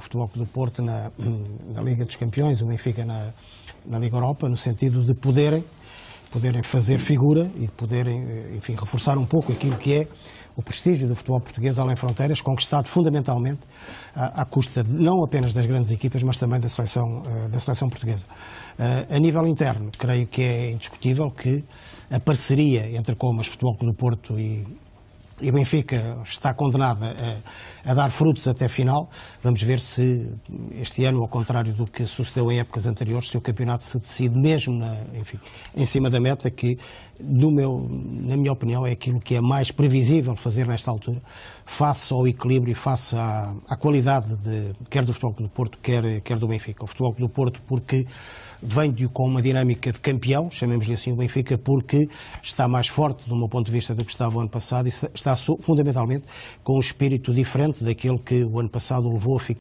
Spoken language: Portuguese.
Futebol Clube do Porto na, na, Liga dos Campeões, o Benfica na, na Liga Europa, no sentido de poderem, poderem fazer figura e de poderem, eh, enfim, reforçar um pouco aquilo que é o prestígio do futebol português além fronteiras, conquistado fundamentalmente à, à custa de, não apenas das grandes equipas, mas também da seleção, eh, da seleção portuguesa. Eh, a nível interno, creio que é indiscutível que a parceria entre Comas, Futebol Clube do Porto e e o Benfica está condenada a, a, dar frutos até final. Vamos ver se este ano, ao contrário do que sucedeu em épocas anteriores, se o campeonato se decide mesmo na, enfim, em cima da meta, que do meu, na minha opinião é aquilo que é mais previsível fazer nesta altura, face ao equilíbrio e face à, à qualidade de, quer do Futebol Clube do Porto, quer, quer do Benfica. O Futebol Clube do Porto porque vem com uma dinâmica de campeão, chamemos-lhe assim o Benfica, porque está mais forte do meu ponto de vista do que estava o ano passado e está está fundamentalmente com um espírito diferente daquele que o ano passado o levou a ficar